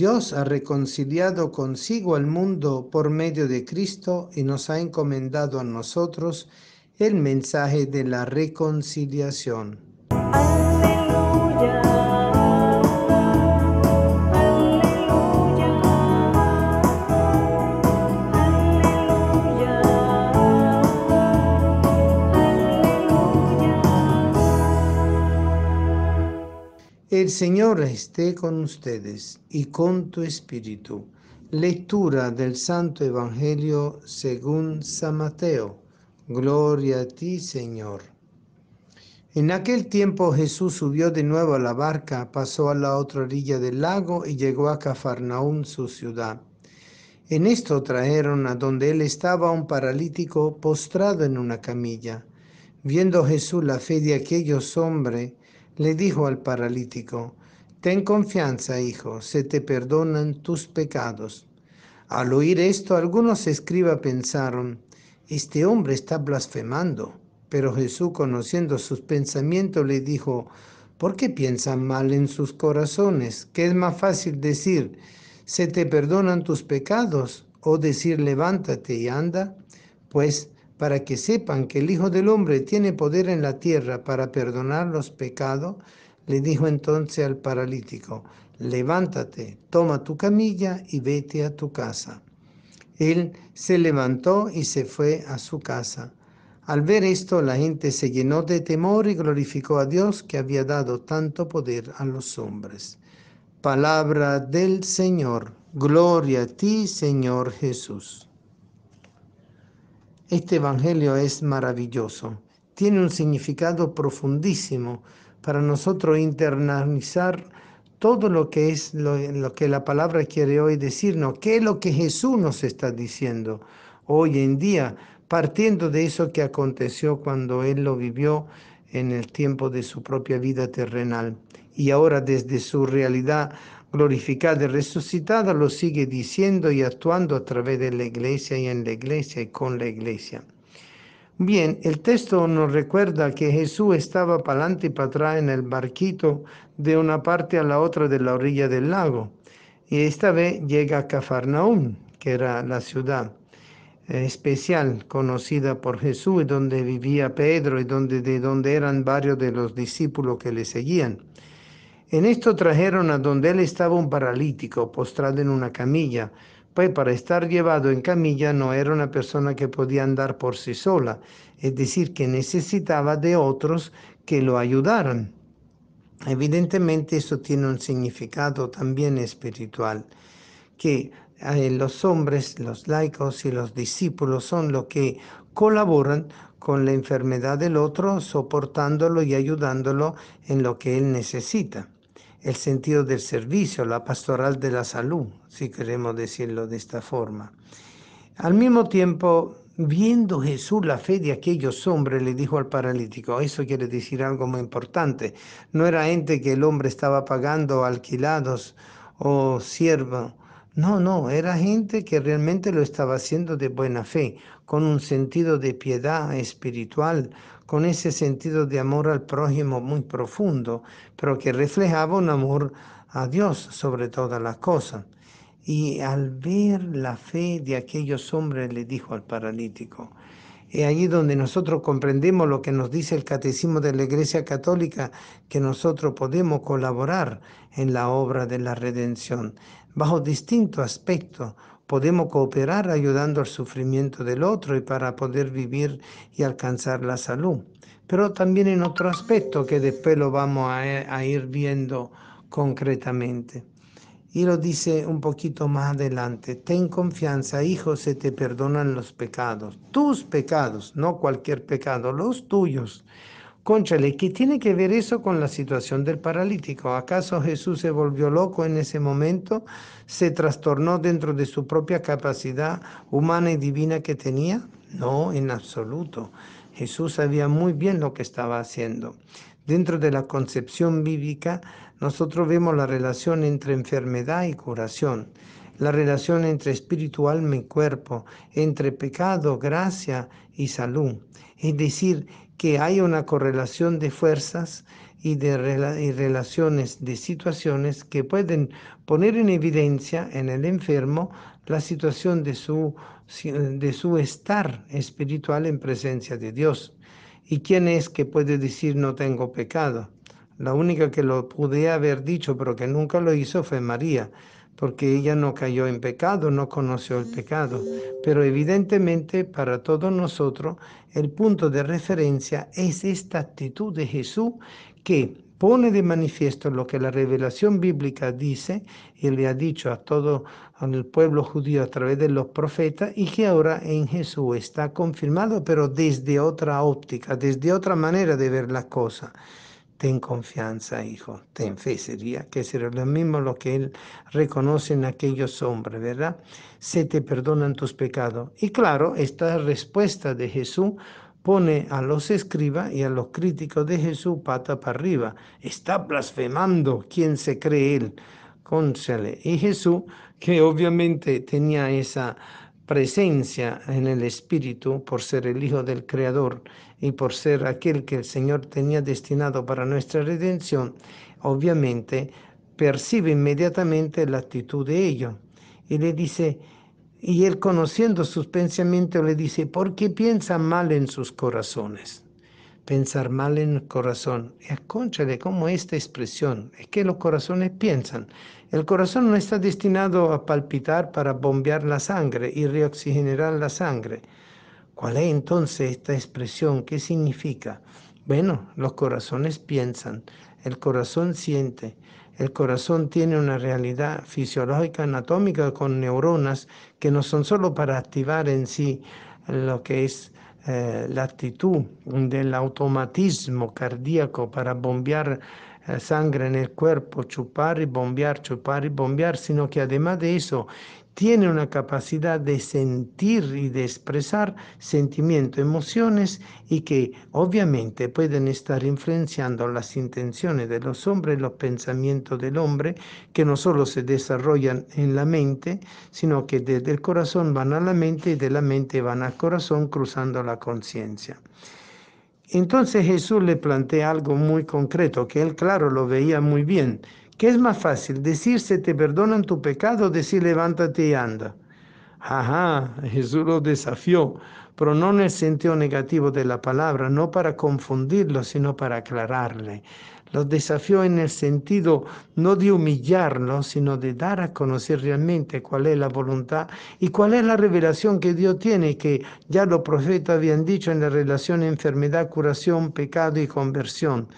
Dios ha reconciliado consigo al mundo por medio de Cristo y nos ha encomendado a nosotros el mensaje de la reconciliación. El Señor esté con ustedes y con tu espíritu. Lectura del Santo Evangelio según San Mateo. Gloria a ti, Señor. En aquel tiempo Jesús subió de nuevo a la barca, pasó a la otra orilla del lago y llegó a Cafarnaún, su ciudad. En esto trajeron a donde él estaba un paralítico postrado en una camilla. Viendo Jesús la fe de aquellos hombres, le dijo al paralítico, Ten confianza, hijo, se te perdonan tus pecados. Al oír esto, algunos escribas pensaron, Este hombre está blasfemando. Pero Jesús, conociendo sus pensamientos, le dijo, ¿por qué piensan mal en sus corazones? ¿Qué es más fácil decir, se te perdonan tus pecados? ¿O decir, levántate y anda? Pues para que sepan que el Hijo del Hombre tiene poder en la tierra para perdonar los pecados, le dijo entonces al paralítico, levántate, toma tu camilla y vete a tu casa. Él se levantó y se fue a su casa. Al ver esto, la gente se llenó de temor y glorificó a Dios que había dado tanto poder a los hombres. Palabra del Señor. Gloria a ti, Señor Jesús. Este Evangelio es maravilloso, tiene un significado profundísimo para nosotros internalizar todo lo que es lo, lo, que la palabra quiere hoy decirnos, qué es lo que Jesús nos está diciendo hoy en día, partiendo de eso que aconteció cuando Él lo vivió en el tiempo de su propia vida terrenal y ahora desde su realidad Glorificada, y resucitada... lo sigue diciendo y actuando a través de la iglesia y en la iglesia y con la iglesia. Bien, el texto nos recuerda que Jesús estaba para adelante y para atrás en el barquito de una parte a la otra de la orilla del lago. Y esta vez llega a Cafarnaúm, que era la ciudad eh, especial conocida por Jesús, ...y donde vivía Pedro y donde, de donde eran varios de los discípulos que le seguían. En esto trajeron a donde él estaba un paralítico postrado en una camilla, pues para estar llevado en camilla no era una persona que podía andar por sí sola, es decir, que necesitaba de otros que lo ayudaran. Evidentemente eso tiene un significado también espiritual, que eh, los hombres, los laicos y los discípulos son los que colaboran con la enfermedad del otro, soportándolo y ayudándolo en lo que él necesita el sentido del servicio, la pastoral de la salud, si queremos decirlo de esta forma. Al mismo tiempo, viendo Jesús la fe de aquellos hombres, le dijo al paralítico, eso quiere decir algo muy importante, no era gente que el hombre estaba pagando alquilados o oh siervos no, no, era gente que realmente lo estaba haciendo de buena fe, con un sentido de piedad espiritual, con ese sentido de amor al prójimo muy profundo, pero que reflejaba un amor a Dios sobre todas las cosas. Y al ver la fe de aquellos hombres, le dijo al paralítico, es allí donde nosotros comprendemos lo que nos dice el catecismo de la Iglesia Católica, que nosotros podemos colaborar en la obra de la redención. Bajo distinto aspecto, podemos cooperar ayudando al sufrimiento del otro y para poder vivir y alcanzar la salud. Pero también en otro aspecto que después lo vamos a, ir viendo concretamente. Y lo dice un poquito más adelante, ten confianza, hijo, se te perdonan los pecados, tus pecados, no cualquier pecado, los tuyos. Conchale, ¿qué tiene que ver eso con la situación del paralítico? ¿Acaso Jesús se volvió loco en ese momento? ¿Se trastornó dentro de su propia capacidad humana y divina que tenía? No, en absoluto. Jesús sabía muy bien lo que estaba haciendo. Dentro de la concepción bíblica, nosotros vemos la relación entre enfermedad y curación, la relación entre espiritual alma y cuerpo, entre pecado, gracia y salud. Es decir, que hay una correlación de fuerzas y de relaciones de situaciones que pueden poner en evidencia en el enfermo la situación de su, de su estar espiritual en presencia de Dios. ¿Y quién es que puede decir no tengo pecado? La única que lo pude haber dicho pero que nunca lo hizo fue María porque ella no cayó en pecado, no conoció el pecado. Pero evidentemente para todos nosotros el punto de referencia es esta actitud de Jesús que pone de manifiesto lo que la revelación bíblica dice y le ha dicho a todo el pueblo judío a través de los profetas y que ahora en Jesús está confirmado, pero desde otra óptica, desde otra manera de ver las cosas. Ten confianza, hijo, ten fe, sería que será lo mismo lo que él reconoce en aquellos hombres, ¿verdad? Se te perdonan tus pecados. Y claro, esta respuesta de Jesús pone a los escribas y a los críticos de Jesús pata para arriba. Está blasfemando quien se cree él. Cónsele. Y Jesús, que obviamente tenía esa presencia en el Espíritu por ser el Hijo del Creador y por ser aquel que el Señor tenía destinado para nuestra redención, obviamente percibe inmediatamente la actitud de ello y le dice, y él conociendo sus pensamientos le dice, ¿por qué piensa mal en sus corazones? Pensar mal en el corazón. Y acónchale como esta expresión, es que los corazones piensan. El corazón no está destinado a palpitar para bombear la sangre y reoxigenar la sangre. ¿Cuál es entonces esta expresión? ¿Qué significa? Bueno, los corazones piensan, el corazón siente, el corazón tiene una realidad fisiológica, anatómica con neuronas que no son solo para activar en sí lo que es eh, la actitud del automatismo cardíaco para bombear eh, sangre en el cuerpo, chupar y bombear, chupar y bombear, sino que además de eso tiene una capacidad de sentir y de expresar sentimientos, emociones y que obviamente pueden estar influenciando las intenciones de los hombres, los pensamientos del hombre, que no solo se desarrollan en la mente, sino que desde el corazón van a la mente y de la mente van al corazón cruzando la conciencia. Entonces Jesús le plantea algo muy concreto, que él claro lo veía muy bien. ¿Qué es más fácil? ¿Decirse te perdonan tu pecado o decir levántate y anda? Ajá, Jesús lo desafió, pero no en el sentido negativo de la palabra, no para confundirlo, sino para aclararle. Los desafió en el sentido no de humillarnos, sino de dar a conocer realmente cuál es la voluntad y cuál es la revelación que Dios tiene, que ya los profetas habían dicho en la relación enfermedad, curación, pecado y conversión.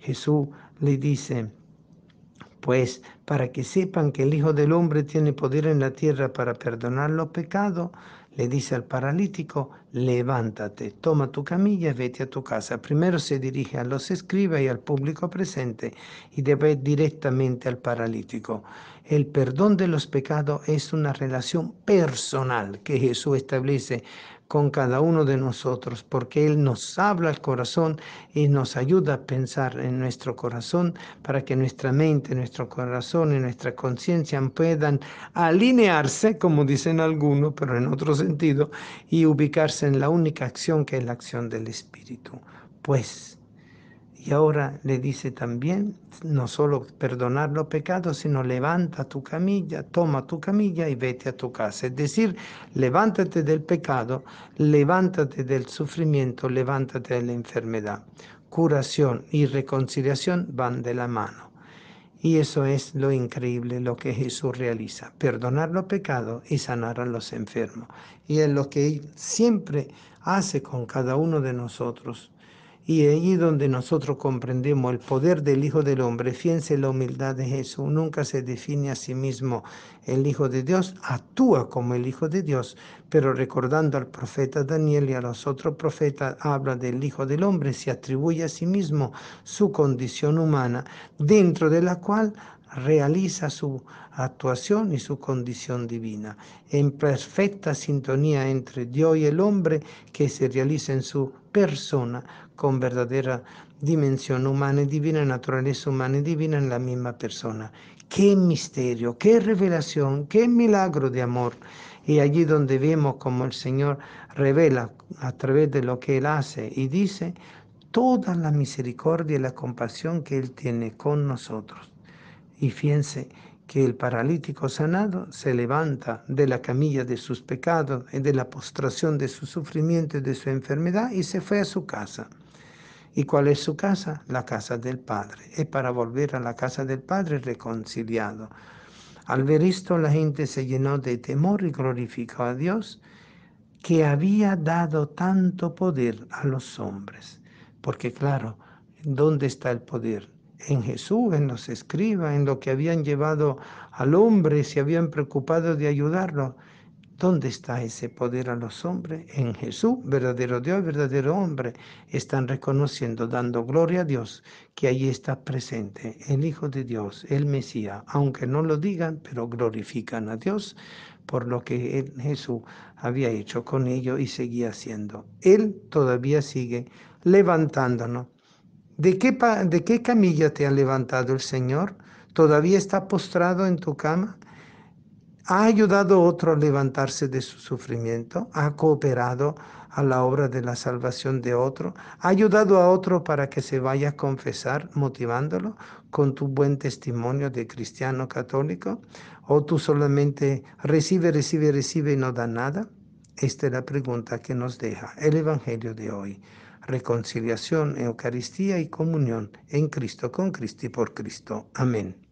Jesús le dice, pues para que sepan que el Hijo del Hombre tiene poder en la tierra para perdonar los pecados, le dice al paralítico, levántate, toma tu camilla y vete a tu casa. Primero se dirige a los escribas y al público presente y después directamente al paralítico. El perdón de los pecados es una relación personal que Jesús establece con cada uno de nosotros, porque Él nos habla al corazón y nos ayuda a pensar en nuestro corazón para que nuestra mente, nuestro corazón y nuestra conciencia puedan alinearse, como dicen algunos, pero en otro sentido, y ubicarse en la única acción que es la acción del Espíritu. Pues y ahora le dice también, no solo perdonar los pecados, sino levanta tu camilla, toma tu camilla y vete a tu casa. Es decir, levántate del pecado, levántate del sufrimiento, levántate de la enfermedad. Curación y reconciliación van de la mano. Y eso es lo increíble, lo que Jesús realiza, perdonar los pecados y sanar a los enfermos. Y es lo que Él siempre hace con cada uno de nosotros. Y allí donde nosotros comprendemos el poder del Hijo del Hombre, fíjense la humildad de Jesús, nunca se define a sí mismo. El Hijo de Dios actúa como el Hijo de Dios, pero recordando al profeta Daniel y a los otros profetas, habla del Hijo del Hombre, se atribuye a sí mismo su condición humana, dentro de la cual realiza su actuación y su condición divina, en perfecta sintonía entre Dios y el hombre que se realiza en su persona con verdadera dimensión humana y divina, naturaleza humana y divina en la misma persona. Qué misterio, qué revelación, qué milagro de amor. Y allí donde vemos como el Señor revela a través de lo que Él hace y dice toda la misericordia y la compasión que Él tiene con nosotros. Y fíjense que el paralítico sanado se levanta de la camilla de sus pecados y de la postración de su sufrimiento y de su enfermedad y se fue a su casa. ¿Y cuál es su casa? La casa del Padre. Es para volver a la casa del Padre reconciliado. Al ver esto, la gente se llenó de temor y glorificó a Dios que había dado tanto poder a los hombres. Porque claro, ¿dónde está el poder? En Jesús, en los escribas, en lo que habían llevado al hombre, se habían preocupado de ayudarlo. ¿Dónde está ese poder a los hombres? En Jesús, verdadero Dios, verdadero hombre. Están reconociendo, dando gloria a Dios, que ahí está presente el Hijo de Dios, el Mesías. Aunque no lo digan, pero glorifican a Dios por lo que Jesús había hecho con ellos y seguía haciendo. Él todavía sigue levantándonos. ¿De qué, ¿De qué camilla te ha levantado el Señor? ¿Todavía está postrado en tu cama? ha ayudado a otro a levantarse de su sufrimiento, ha cooperado a la obra de la salvación de otro, ha ayudado a otro para que se vaya a confesar, motivándolo con tu buen testimonio de cristiano católico, o tú solamente recibe, recibe, recibe y no da nada. Esta es la pregunta que nos deja el Evangelio de hoy. Reconciliación, Eucaristía y comunión en Cristo, con Cristo y por Cristo. Amén.